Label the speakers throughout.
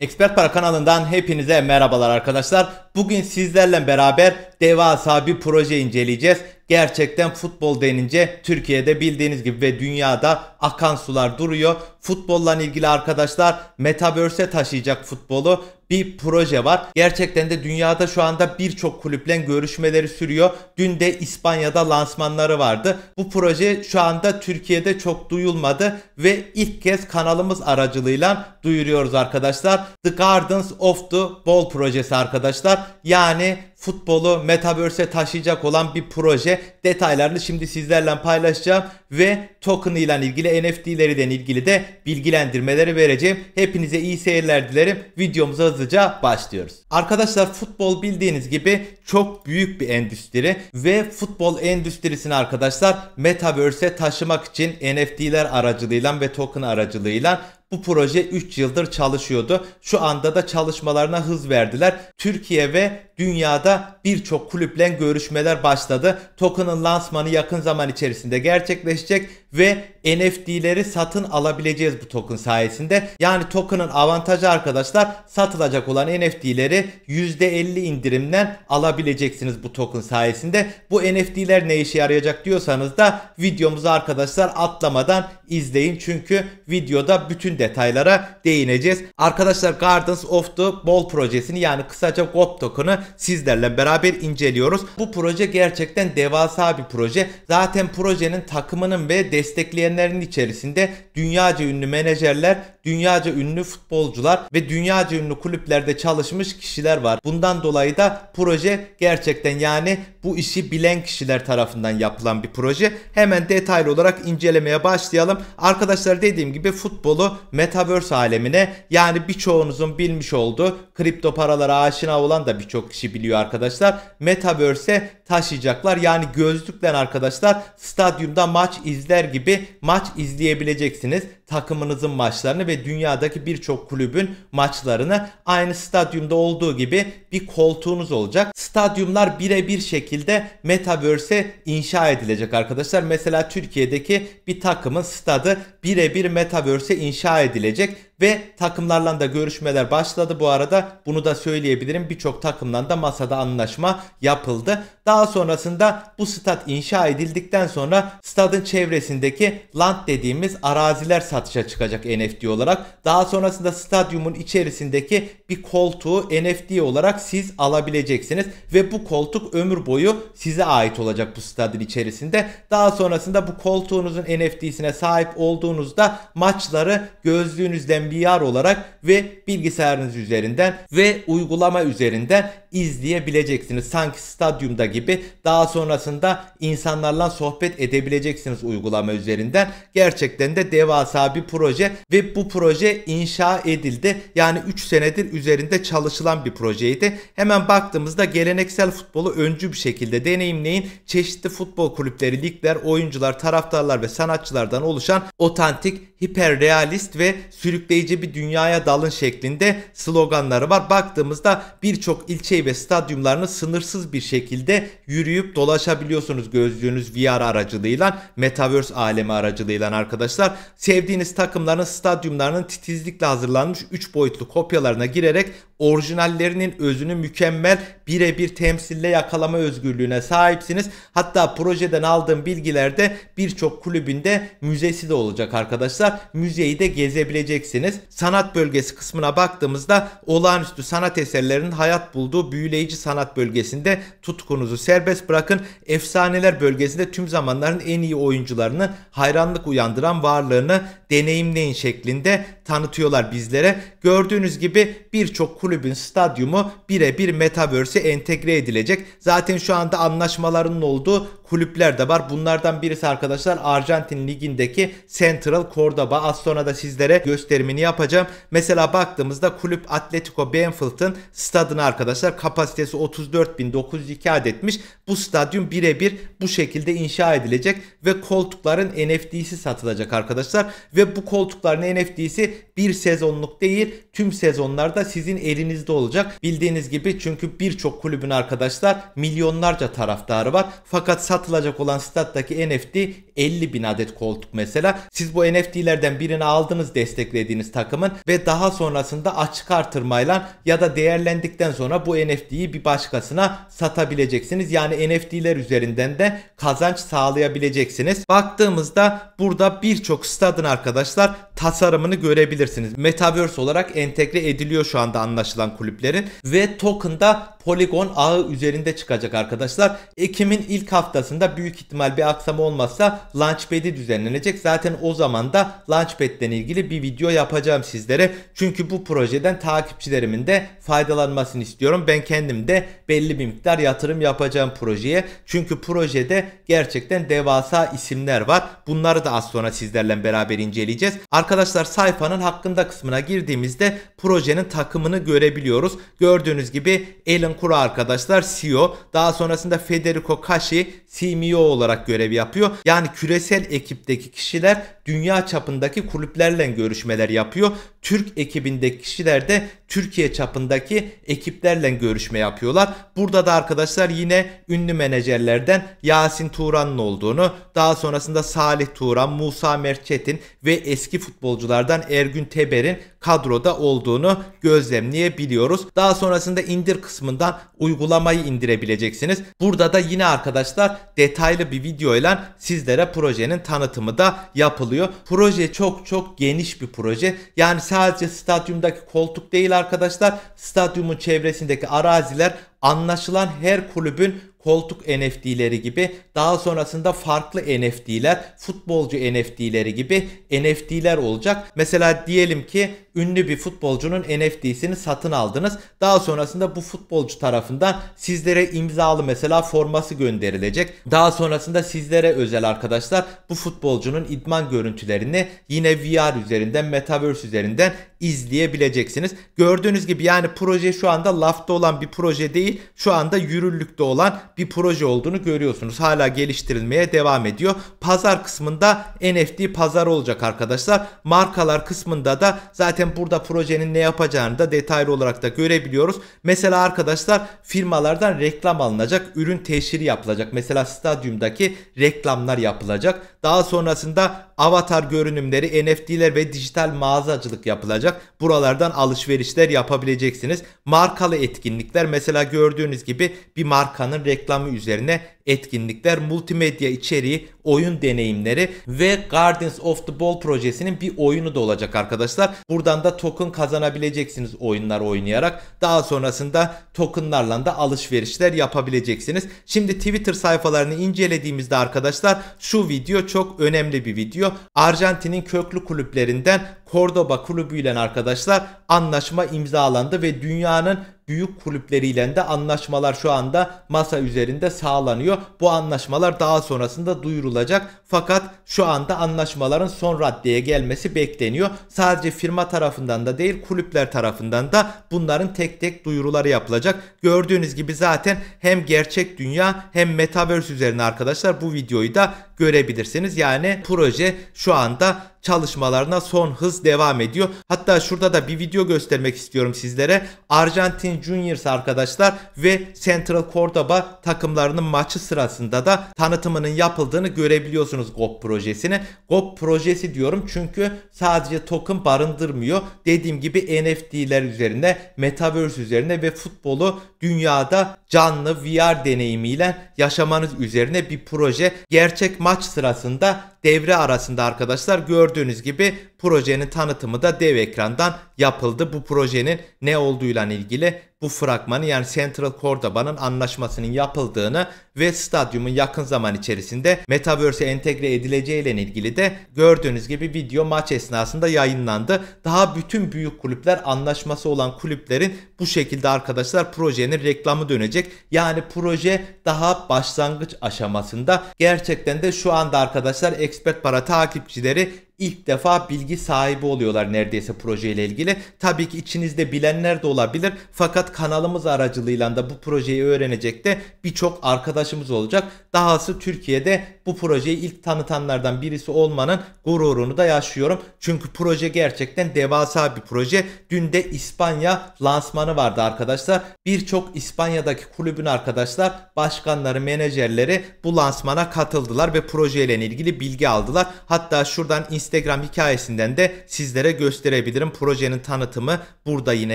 Speaker 1: Expert Para kanalından hepinize merhabalar arkadaşlar. Bugün sizlerle beraber devasa bir proje inceleyeceğiz. Gerçekten futbol denince Türkiye'de bildiğiniz gibi ve dünyada akan sular duruyor. Futbolla ilgili arkadaşlar Metaverse'e taşıyacak futbolu bir proje var. Gerçekten de dünyada şu anda birçok kulüple görüşmeleri sürüyor. Dün de İspanya'da lansmanları vardı. Bu proje şu anda Türkiye'de çok duyulmadı ve ilk kez kanalımız aracılığıyla duyuruyoruz arkadaşlar. The Gardens of the Ball projesi arkadaşlar. Yani futbolu metaverse'e taşıyacak olan bir proje. Detaylarını şimdi sizlerle paylaşacağım ve token ile ilgili NFT'leriyle ilgili de bilgilendirmeleri vereceğim. Hepinize iyi seyirler dilerim. Videomuza hızlıca başlıyoruz. Arkadaşlar futbol bildiğiniz gibi çok büyük bir endüstri ve futbol endüstrisini arkadaşlar metaverse'e taşımak için NFT'ler aracılığıyla ve token aracılığıyla bu proje 3 yıldır çalışıyordu. Şu anda da çalışmalarına hız verdiler. Türkiye ve dünyada birçok kulüple görüşmeler başladı. Token'ın lansmanı yakın zaman içerisinde gerçekleşecek ve NFT'leri satın alabileceğiz bu token sayesinde. Yani token'ın avantajı arkadaşlar satılacak olan NFT'leri %50 indirimden alabileceksiniz bu token sayesinde. Bu NFT'ler ne işe yarayacak diyorsanız da videomuzu arkadaşlar atlamadan izleyin. Çünkü videoda bütün detaylara değineceğiz. Arkadaşlar Gardens of the Ball projesini yani kısaca GOP token'ı sizlerle beraber inceliyoruz. Bu proje gerçekten devasa bir proje. Zaten projenin takımının ve desteğinin Destekleyenlerin içerisinde dünyaca ünlü menajerler, dünyaca ünlü futbolcular ve dünyaca ünlü kulüplerde çalışmış kişiler var. Bundan dolayı da proje gerçekten yani bu işi bilen kişiler tarafından yapılan bir proje. Hemen detaylı olarak incelemeye başlayalım. Arkadaşlar dediğim gibi futbolu metaverse alemine yani birçoğunuzun bilmiş olduğu kripto paralara aşina olan da birçok kişi biliyor arkadaşlar. Metaverse'e taşıyacaklar. Yani gözlükle arkadaşlar stadyumda maç izler gibi maç izleyebileceksiniz. Takımınızın maçlarını ve dünyadaki birçok kulübün maçlarını aynı stadyumda olduğu gibi bir koltuğunuz olacak. Stadyumlar birebir şekilde Metaverse'e inşa edilecek arkadaşlar. Mesela Türkiye'deki bir takımın stadı birebir Metaverse'e inşa edilecek ve takımlarla da görüşmeler başladı bu arada. Bunu da söyleyebilirim. Birçok takımla da masada anlaşma yapıldı. Daha sonrasında bu stat inşa edildikten sonra stadın çevresindeki land dediğimiz araziler satışa çıkacak NFT olarak. Daha sonrasında stadyumun içerisindeki bir koltuğu NFT olarak siz alabileceksiniz ve bu koltuk ömür boyu size ait olacak bu stadın içerisinde. Daha sonrasında bu koltuğunuzun NFT'sine sahip olduğunuzda maçları gözlüğünüzden VMBR olarak ve bilgisayarınız üzerinden ve uygulama üzerinden izleyebileceksiniz. Sanki stadyumda gibi daha sonrasında insanlarla sohbet edebileceksiniz uygulama üzerinden. Gerçekten de devasa bir proje ve bu proje inşa edildi. Yani 3 senedir üzerinde çalışılan bir projeydi. Hemen baktığımızda geleneksel futbolu öncü bir şekilde deneyimleyin. Çeşitli futbol kulüpleri, ligler, oyuncular, taraftarlar ve sanatçılardan oluşan otantik, hiperrealist ve sürükleyici sürükleyici bir dünyaya dalın şeklinde sloganları var. Baktığımızda birçok ilçeyi ve stadyumlarını sınırsız bir şekilde yürüyüp dolaşabiliyorsunuz gözlüğünüz VR aracılığıyla, Metaverse alemi aracılığıyla arkadaşlar. Sevdiğiniz takımların stadyumlarının titizlikle hazırlanmış 3 boyutlu kopyalarına girerek orijinallerinin özünü mükemmel birebir temsille yakalama özgürlüğüne sahipsiniz. Hatta projeden aldığım bilgilerde birçok kulübünde müzesi de olacak arkadaşlar. Müzeyi de gezebileceksiniz isterseniz sanat bölgesi kısmına baktığımızda olağanüstü sanat eserlerinin hayat bulduğu büyüleyici sanat bölgesinde tutkunuzu serbest bırakın. Efsaneler bölgesinde tüm zamanların en iyi oyuncularını hayranlık uyandıran varlığını deneyimleyin şeklinde tanıtıyorlar bizlere. Gördüğünüz gibi birçok kulübün stadyumu birebir Metaverse'e entegre edilecek. Zaten şu anda anlaşmalarının olduğu kulüpler de var. Bunlardan birisi arkadaşlar Arjantin Ligi'ndeki Central Cordoba. Az sonra da sizlere gösterimini yapacağım. Mesela baktığımızda kulüp Atletico Benfield'ın stadını arkadaşlar kapasitesi 34.902 adetmiş. Bu stadyum birebir bu şekilde inşa edilecek ve koltukların NFT'si satılacak arkadaşlar. Ve bu koltukların NFT'si bir sezonluk değil tüm sezonlarda sizin elinizde olacak. Bildiğiniz gibi çünkü birçok kulübün arkadaşlar milyonlarca taraftarı var. Fakat satılacak olan stat'taki NFT 50 bin adet koltuk mesela. Siz bu NFT'lerden birini aldınız desteklediğiniz takımın ve daha sonrasında açık artırmayla ya da değerlendikten sonra bu NFT'yi bir başkasına satabileceksiniz. Yani NFT'ler üzerinden de kazanç sağlayabileceksiniz. Baktığımızda burada birçok stadın arkadaşlar tasarımını görebilirsiniz. Metaverse olarak entegre ediliyor şu anda anlaşılan kulüplerin ve token'da Poligon ağı üzerinde çıkacak arkadaşlar. Ekim'in ilk haftasında büyük ihtimal bir aksama olmazsa Launchpad'i düzenlenecek. Zaten o zaman da Launchpad'den ilgili bir video yapacağım sizlere. Çünkü bu projeden takipçilerimin de faydalanmasını istiyorum. Ben kendim de belli bir miktar yatırım yapacağım projeye. Çünkü projede gerçekten devasa isimler var. Bunları da az sonra sizlerle beraber inceleyeceğiz. Arkadaşlar sayfanın hakkında kısmına girdiğimizde projenin takımını görebiliyoruz. Gördüğünüz gibi Elon Kuru arkadaşlar CEO. Daha sonrasında Federico Cashi, CMO e olarak görev yapıyor. Yani küresel ekipteki kişiler dünya çapındaki kulüplerle görüşmeler yapıyor Türk ekibindeki kişiler de Türkiye çapındaki ekiplerle görüşme yapıyorlar. Burada da arkadaşlar yine ünlü menajerlerden Yasin Turan'ın olduğunu, daha sonrasında Salih Turan, Musa Merçetin ve eski futbolculardan Ergün Teber'in kadroda olduğunu gözlemleyebiliyoruz. Daha sonrasında indir kısmından uygulamayı indirebileceksiniz. Burada da yine arkadaşlar detaylı bir video ile sizlere projenin tanıtımı da yapılıyor. Proje çok çok geniş bir proje. Yani sen sadece stadyumdaki koltuk değil arkadaşlar. Stadyumun çevresindeki araziler anlaşılan her kulübün koltuk NFT'leri gibi daha sonrasında farklı NFT'ler, futbolcu NFT'leri gibi NFT'ler olacak. Mesela diyelim ki ünlü bir futbolcunun NFT'sini satın aldınız. Daha sonrasında bu futbolcu tarafından sizlere imzalı mesela forması gönderilecek. Daha sonrasında sizlere özel arkadaşlar bu futbolcunun idman görüntülerini yine VR üzerinden, Metaverse üzerinden izleyebileceksiniz. Gördüğünüz gibi yani proje şu anda lafta olan bir proje değil. Şu anda yürürlükte olan bir proje olduğunu görüyorsunuz. Hala geliştirilmeye devam ediyor. Pazar kısmında NFT pazar olacak arkadaşlar. Markalar kısmında da zaten burada projenin ne yapacağını da detaylı olarak da görebiliyoruz. Mesela arkadaşlar firmalardan reklam alınacak. Ürün teşhiri yapılacak. Mesela stadyumdaki reklamlar yapılacak. Daha sonrasında avatar görünümleri, NFT'ler ve dijital mağazacılık yapılacak olacak. Buralardan alışverişler yapabileceksiniz. Markalı etkinlikler mesela gördüğünüz gibi bir markanın reklamı üzerine etkinlikler, multimedya içeriği oyun deneyimleri ve Guardians of the Ball projesinin bir oyunu da olacak arkadaşlar. Buradan da token kazanabileceksiniz oyunlar oynayarak. Daha sonrasında tokenlarla da alışverişler yapabileceksiniz. Şimdi Twitter sayfalarını incelediğimizde arkadaşlar şu video çok önemli bir video. Arjantin'in köklü kulüplerinden Cordoba kulübüyle arkadaşlar anlaşma imzalandı ve dünyanın büyük kulüpleriyle de anlaşmalar şu anda masa üzerinde sağlanıyor. Bu anlaşmalar daha sonrasında duyurulacak. Fakat şu anda anlaşmaların son raddeye gelmesi bekleniyor. Sadece firma tarafından da değil kulüpler tarafından da bunların tek tek duyuruları yapılacak. Gördüğünüz gibi zaten hem gerçek dünya hem metaverse üzerine arkadaşlar bu videoyu da görebilirsiniz. Yani proje şu anda çalışmalarına son hız devam ediyor. Hatta şurada da bir video göstermek istiyorum sizlere. Arjantin Juniors arkadaşlar ve Central Cordoba takımlarının maçı sırasında da tanıtımının yapıldığını görebiliyorsunuz GOP projesini. GOP projesi diyorum çünkü sadece token barındırmıyor. Dediğim gibi NFT'ler üzerinde, Metaverse üzerine ve futbolu dünyada canlı VR deneyimiyle yaşamanız üzerine bir proje. Gerçek maç sırasında devre arasında arkadaşlar gördüğünüz gibi projenin tanıtımı da dev ekrandan yapıldı. Bu projenin ne olduğuyla ilgili bu fragmanı yani Central Cordoba'nın anlaşmasının yapıldığını ve stadyumun yakın zaman içerisinde Metaverse'e entegre edileceğiyle ilgili de gördüğünüz gibi video maç esnasında yayınlandı. Daha bütün büyük kulüpler anlaşması olan kulüplerin bu şekilde arkadaşlar projenin reklamı dönecek. Yani proje daha başlangıç aşamasında. Gerçekten de şu anda arkadaşlar expert para takipçileri ilk defa bilgi sahibi oluyorlar neredeyse projeyle ilgili. Tabii ki içinizde bilenler de olabilir fakat kanalımız aracılığıyla da bu projeyi öğrenecek de birçok arkadaşımız olacak. Dahası Türkiye'de bu projeyi ilk tanıtanlardan birisi olmanın gururunu da yaşıyorum. Çünkü proje gerçekten devasa bir proje. Dün de İspanya lansmanı vardı arkadaşlar. Birçok İspanya'daki kulübün arkadaşlar başkanları, menajerleri bu lansmana katıldılar ve projeyle ilgili bilgi aldılar. Hatta şuradan Instagram hikayesinden de sizlere gösterebilirim. Projenin tanıtımı burada yine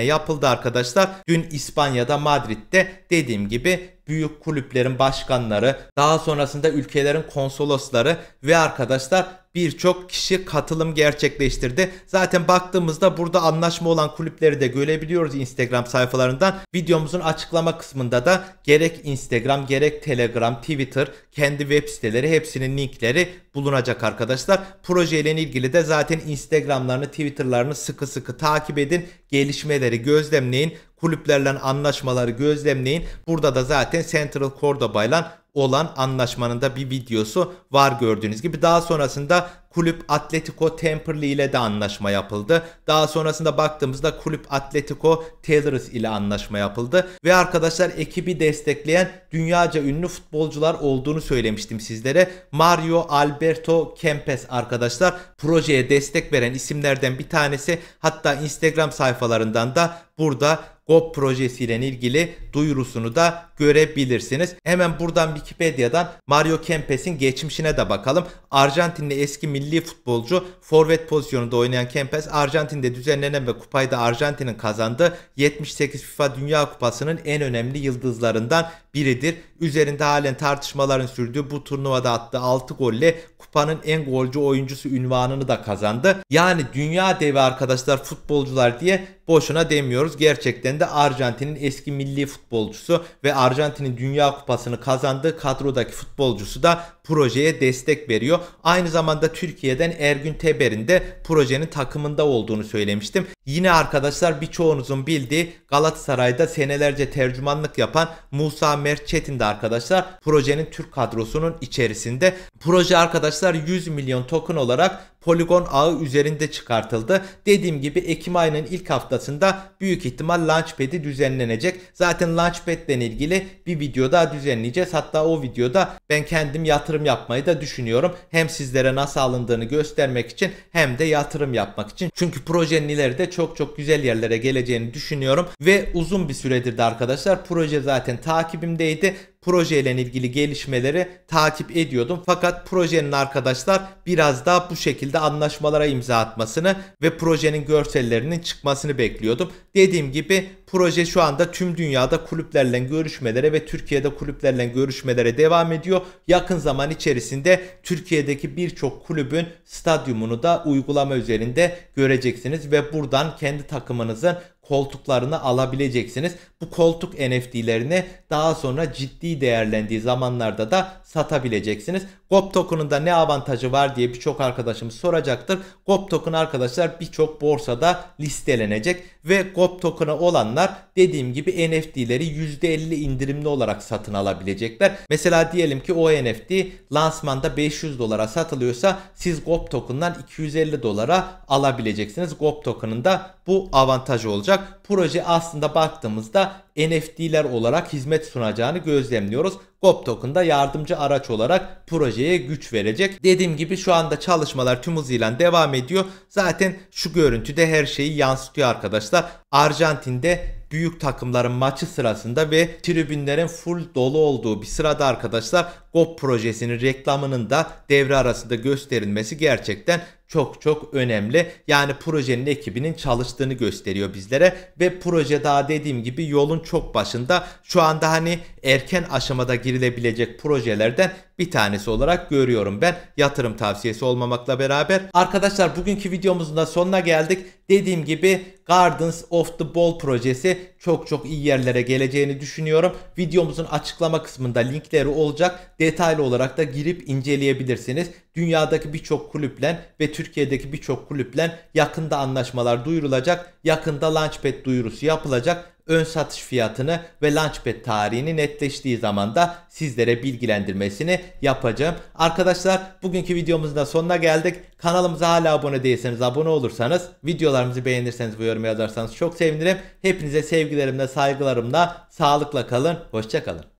Speaker 1: yapıldı arkadaşlar. Dün İspanya'da Madrid'de dediğim gibi büyük kulüplerin başkanları, daha sonrasında ülkelerin konsolosları ve arkadaşlar birçok kişi katılım gerçekleştirdi. Zaten baktığımızda burada anlaşma olan kulüpleri de görebiliyoruz Instagram sayfalarından. Videomuzun açıklama kısmında da gerek Instagram gerek Telegram, Twitter, kendi web siteleri hepsinin linkleri bulunacak arkadaşlar. Projeyle ilgili de zaten Instagram'larını, Twitter'larını sıkı sıkı takip edin. Gelişmeleri gözlemleyin kulüplerle anlaşmaları gözlemleyin. Burada da zaten Central Cordoba'yla olan anlaşmanın da bir videosu var gördüğünüz gibi. Daha sonrasında kulüp Atletico Temperley ile de anlaşma yapıldı. Daha sonrasında baktığımızda kulüp Atletico Taylors ile anlaşma yapıldı. Ve arkadaşlar ekibi destekleyen dünyaca ünlü futbolcular olduğunu söylemiştim sizlere. Mario Alberto Kempes arkadaşlar projeye destek veren isimlerden bir tanesi. Hatta Instagram sayfalarından da burada GOP projesiyle ilgili duyurusunu da görebilirsiniz. Hemen buradan Wikipedia'dan Mario Kempes'in geçmişine de bakalım. Arjantinli eski milli futbolcu forvet pozisyonunda oynayan Kempes Arjantin'de düzenlenen ve kupayı da Arjantin'in kazandığı 78 FIFA Dünya Kupası'nın en önemli yıldızlarından biridir. Üzerinde halen tartışmaların sürdüğü bu turnuvada attığı 6 golle kupanın en golcü oyuncusu ünvanını da kazandı. Yani dünya devi arkadaşlar futbolcular diye boşuna demiyoruz. Gerçekten de Arjantin'in eski milli futbolcusu ve Arjantin'in Arjantin'in Dünya Kupası'nı kazandığı kadrodaki futbolcusu da projeye destek veriyor. Aynı zamanda Türkiye'den Ergün Teber'in de projenin takımında olduğunu söylemiştim. Yine arkadaşlar birçoğunuzun bildiği Galatasaray'da senelerce tercümanlık yapan Musa Mert Çetin de arkadaşlar projenin Türk kadrosunun içerisinde. Proje arkadaşlar 100 milyon token olarak Polygon ağı üzerinde çıkartıldı. Dediğim gibi Ekim ayının ilk haftasında büyük ihtimal Launchpad'i düzenlenecek. Zaten Launchpad ile ilgili bir video daha düzenleyeceğiz. Hatta o videoda ben kendim yatırım yatırım yapmayı da düşünüyorum. Hem sizlere nasıl alındığını göstermek için hem de yatırım yapmak için. Çünkü projenin ileride çok çok güzel yerlere geleceğini düşünüyorum ve uzun bir süredir de arkadaşlar proje zaten takibimdeydi projeyle ilgili gelişmeleri takip ediyordum. Fakat projenin arkadaşlar biraz daha bu şekilde anlaşmalara imza atmasını ve projenin görsellerinin çıkmasını bekliyordum. Dediğim gibi proje şu anda tüm dünyada kulüplerle görüşmelere ve Türkiye'de kulüplerle görüşmelere devam ediyor. Yakın zaman içerisinde Türkiye'deki birçok kulübün stadyumunu da uygulama üzerinde göreceksiniz ve buradan kendi takımınızın koltuklarını alabileceksiniz. Bu koltuk NFT'lerini daha sonra ciddi değerlendiği zamanlarda da satabileceksiniz. GOP token'ında ne avantajı var diye birçok arkadaşımız soracaktır. GOP token arkadaşlar birçok borsada listelenecek ve GOP token'a olanlar dediğim gibi NFT'leri %50 indirimli olarak satın alabilecekler. Mesela diyelim ki o NFT lansmanda 500 dolara satılıyorsa siz GOP token'dan 250 dolara alabileceksiniz. GOP token'ında bu avantajı olacak. olacak proje aslında baktığımızda NFT'ler olarak hizmet sunacağını gözlemliyoruz. GOP da yardımcı araç olarak projeye güç verecek. Dediğim gibi şu anda çalışmalar tüm hızıyla devam ediyor. Zaten şu görüntüde her şeyi yansıtıyor arkadaşlar. Arjantin'de büyük takımların maçı sırasında ve tribünlerin full dolu olduğu bir sırada arkadaşlar GOP projesinin reklamının da devre arasında gösterilmesi gerçekten çok çok önemli. Yani projenin ekibinin çalıştığını gösteriyor bizlere ve proje daha dediğim gibi yolun çok başında şu anda hani erken aşamada girilebilecek projelerden bir tanesi olarak görüyorum ben yatırım tavsiyesi olmamakla beraber. Arkadaşlar bugünkü videomuzun da sonuna geldik. Dediğim gibi Gardens of the Ball projesi çok çok iyi yerlere geleceğini düşünüyorum. Videomuzun açıklama kısmında linkleri olacak. Detaylı olarak da girip inceleyebilirsiniz. Dünyadaki birçok kulüple ve Türkiye'deki birçok kulüple yakında anlaşmalar duyurulacak. Yakında Launchpad duyurusu yapılacak ön satış fiyatını ve launchpad tarihini netleştiği zaman da sizlere bilgilendirmesini yapacağım. Arkadaşlar bugünkü videomuzun da sonuna geldik. Kanalımıza hala abone değilseniz abone olursanız, videolarımızı beğenirseniz ve yorum yazarsanız çok sevinirim. Hepinize sevgilerimle, saygılarımla, sağlıkla kalın, hoşçakalın.